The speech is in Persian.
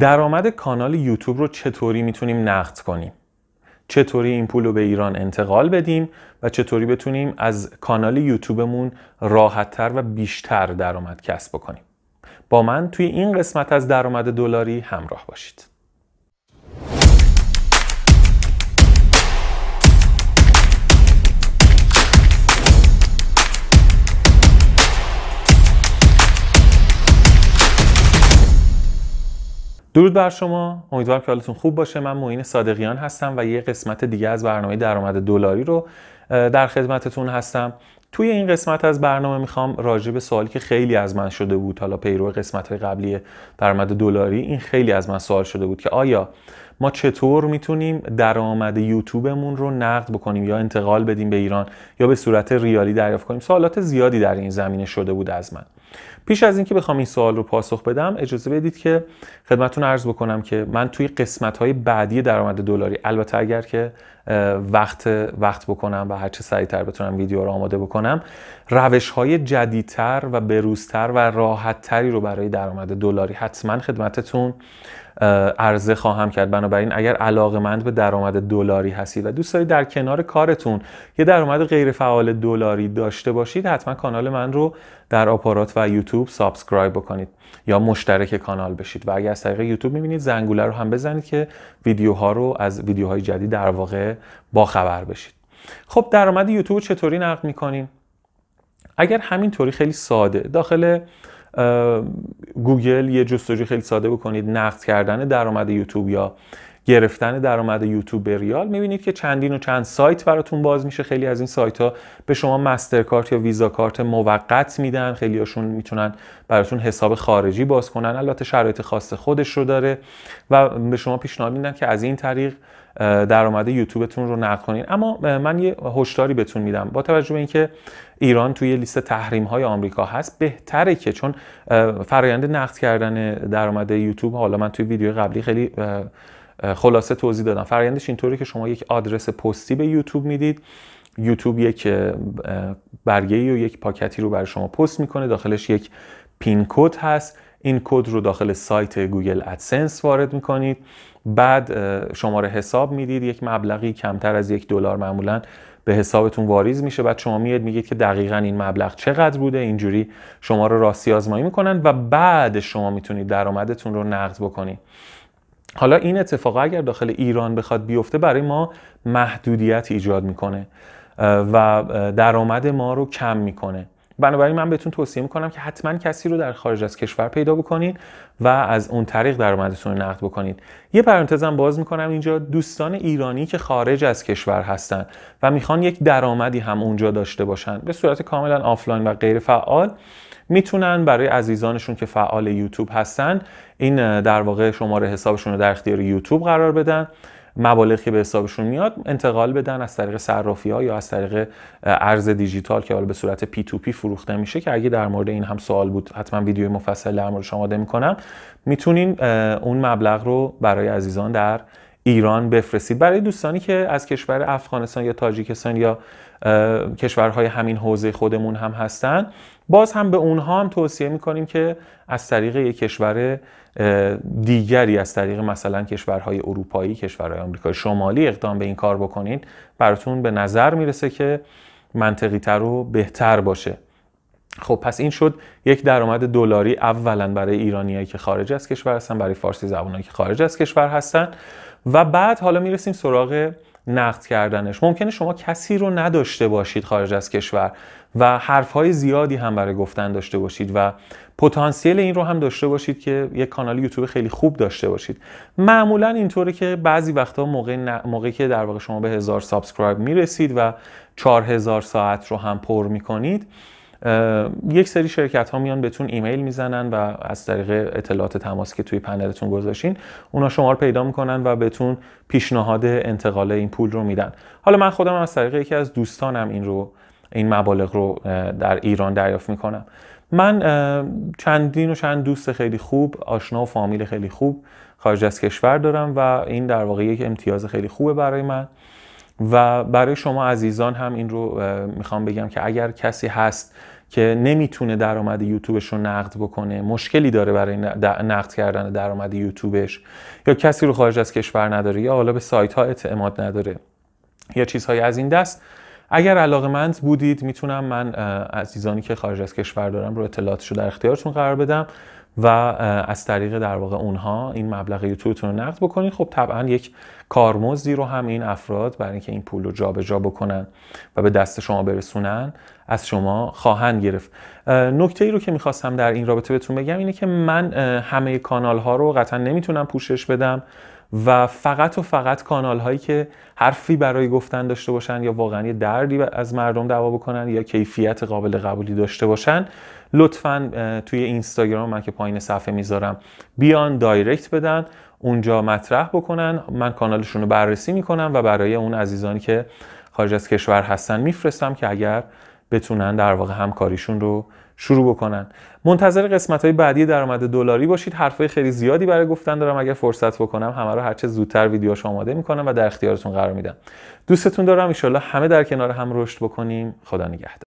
درآمد کانال یوتیوب رو چطوری میتونیم نقد کنیم چطوری این پول رو به ایران انتقال بدیم و چطوری بتونیم از کانال یوتیوبمون راحتتر و بیشتر درآمد کسب کنیم؟ با من توی این قسمت از درآمد دلاری همراه باشید درود بر شما امیدوارم که حالتون خوب باشه من معین صادقیان هستم و یه قسمت دیگه از برنامه درآمد دلاری رو در خدمتتون هستم توی این قسمت از برنامه میخوام راجع به سوالی که خیلی از من شده بود حالا پیرو قسمت قبلی درآمد دلاری این خیلی از من سوال شده بود که آیا ما چطور میتونیم درآمد یوتیوبمون رو نقد بکنیم یا انتقال بدیم به ایران یا به صورت ریالی دریافت کنیم سوالات زیادی در این زمینه شده بود از من پیش از اینکه بخوام این سوال رو پاسخ بدم اجازه بدید که خدمتون عرض بکنم که من توی قسمت های بعدی درآمد دلاری البته اگر که وقت وقت بکنم و هرچه سریعتر بتونم ویدیو رو آماده بکنم روش های جدیدتر و بروزتر و راحتتری رو برای درآمد دلاری حتما خدمتتون ارزه خواهم کرد بنابراین اگر مند به درآمد دلاری هستید و دوست دارید در کنار کارتون یه درآمد غیر فعال دلاری داشته باشید حتما کانال من رو در آپارات و یوتیوب سابسکرایب بکنید یا مشترک کانال بشید و اگر از طریق یوتیوب میبینید زنگوله رو هم بزنید که ویدیوها رو از ویدیوهای جدید در واقع باخبر بشید خب درآمد یوتیوب چطوری نقد میکنیم اگر همینطوری خیلی ساده داخل گوگل یه جستجوی خیلی ساده بکنید نقد کردن درآمد یوتیوب یا گرفتن درآمد یوتیوب به ریال میبینید که چندین و چند سایت براتون باز میشه خیلی از این سایت ها به شما مسترکارت یا ویزا کارت موقت میدن خیلی هاشون میتونن براتون حساب خارجی باز کنن البته شرایط خاص خودش رو داره و به شما پیشنهاد میدن که از این طریق درآمد یوتیوبتون رو نقد کنین اما من یه هشداری بهتون میدم با توجه به اینکه ایران توی لیست تحریم های آمریکا هست بهتره که چون فرایند نقد کردن درآمد یوتیوب حالا من توی ویدیو قبلی خیلی خلاصه توضیح دادم فرایندش اینطوری که شما یک آدرس پستی به یوتیوب میدید یوتیوب یک برگه و یک پاکتی رو برای شما پست میکنه داخلش یک پین کد هست این کد رو داخل سایت گوگل ادسنس وارد میکنید بعد شماره حساب میدید یک مبلغی کمتر از یک دلار معمولا به حسابتون واریز میشه بعد شما میاد میگید که دقیقا این مبلغ چقدر بوده اینجوری شما رو راستی آزمایی میکنن و بعد شما میتونید درآمدتون رو نقد بکنید حالا این اتفاق اگر داخل ایران بخواد بیفته برای ما محدودیت ایجاد میکنه و درآمد ما رو کم میکنه بنابراین من بهتون توصیه میکنم که حتما کسی رو در خارج از کشور پیدا بکنید و از اون طریق درآمدتون رو نقد بکنید یه پرانتزم باز میکنم اینجا دوستان ایرانی که خارج از کشور هستن و میخوان یک درآمدی هم اونجا داشته باشن به صورت کاملا آفلاین و غیر فعال میتونن برای عزیزانشون که فعال یوتیوب هستن این در واقع شماره حسابشون رو در اختیار یوتیوب قرار بدن مبالغی که به حسابشون میاد انتقال بدن از طریق صرافی ها یا از طریق ارز دیجیتال که حالا به صورت پی تو پی فروخته میشه که اگه در مورد این هم سوال بود حتما ویدیو مفصل در موردش آماده میکنم میتونین اون مبلغ رو برای عزیزان در ایران بفرستید برای دوستانی که از کشور افغانستان یا تاجیکستان یا کشورهای همین حوزه خودمون هم هستن باز هم به اونها هم توصیه میکنیم که از طریق یک کشور دیگری از طریق مثلا کشورهای اروپایی کشورهای آمریکای شمالی اقدام به این کار بکنید براتون به نظر میرسه که منطقی تر و بهتر باشه خب پس این شد یک درآمد دلاری اولا برای ایرانیایی که خارج از کشور هستن برای فارسی زبانایی که خارج از کشور هستن و بعد حالا میرسیم سراغ نقد کردنش ممکنه شما کسی رو نداشته باشید خارج از کشور و حرفهای زیادی هم برای گفتن داشته باشید و پتانسیل این رو هم داشته باشید که یک کانال یوتیوب خیلی خوب داشته باشید معمولا اینطوره که بعضی وقتا موقع موقعی که در واقع شما به هزار سابسکرایب میرسید و هزار ساعت رو هم پر میکنید یک سری شرکت ها میان بهتون ایمیل میزنن و از طریق اطلاعات تماس که توی پنلتون گذاشتین اونا شما رو پیدا میکنن و بهتون پیشنهاد انتقال این پول رو میدن حالا من خودم از طریق یکی از دوستانم این رو این مبالغ رو در ایران دریافت میکنم من چندین و چند دوست خیلی خوب آشنا و فامیل خیلی خوب خارج از کشور دارم و این در واقع یک امتیاز خیلی خوبه برای من و برای شما عزیزان هم این رو میخوام بگم که اگر کسی هست که نمیتونه درآمد یوتیوبش رو نقد بکنه مشکلی داره برای نقد کردن درآمد یوتیوبش یا کسی رو خارج از کشور نداره یا حالا به سایت ها اعتماد نداره یا چیزهایی از این دست اگر علاقمند بودید میتونم من عزیزانی که خارج از کشور دارم رو اطلاعاتش رو در اختیارتون قرار بدم و از طریق در واقع اونها این مبلغ یوتیوبتون رو نقد بکنید خب طبعا یک کارمزدی رو هم این افراد برای اینکه این پول رو جابجا بکنن و به دست شما برسونن از شما خواهند گرفت نکته ای رو که میخواستم در این رابطه بهتون بگم اینه که من همه کانال ها رو قطعا نمیتونم پوشش بدم و فقط و فقط کانال هایی که حرفی برای گفتن داشته باشن یا واقعا یه دردی از مردم دعوا بکنن یا کیفیت قابل قبولی داشته باشن لطفا توی اینستاگرام من که پایین صفحه میذارم بیان دایرکت بدن اونجا مطرح بکنن من کانالشون رو بررسی میکنم و برای اون عزیزانی که خارج از کشور هستن میفرستم که اگر بتونن در واقع همکاریشون رو شروع بکنن منتظر قسمت های بعدی درآمد دلاری باشید حرفای خیلی زیادی برای گفتن دارم اگر فرصت بکنم همه رو هرچه زودتر ویدیوش آماده میکنم و در اختیارتون قرار میدم دوستتون دارم ایشالله همه در کنار هم رشد بکنیم خدا نگهدار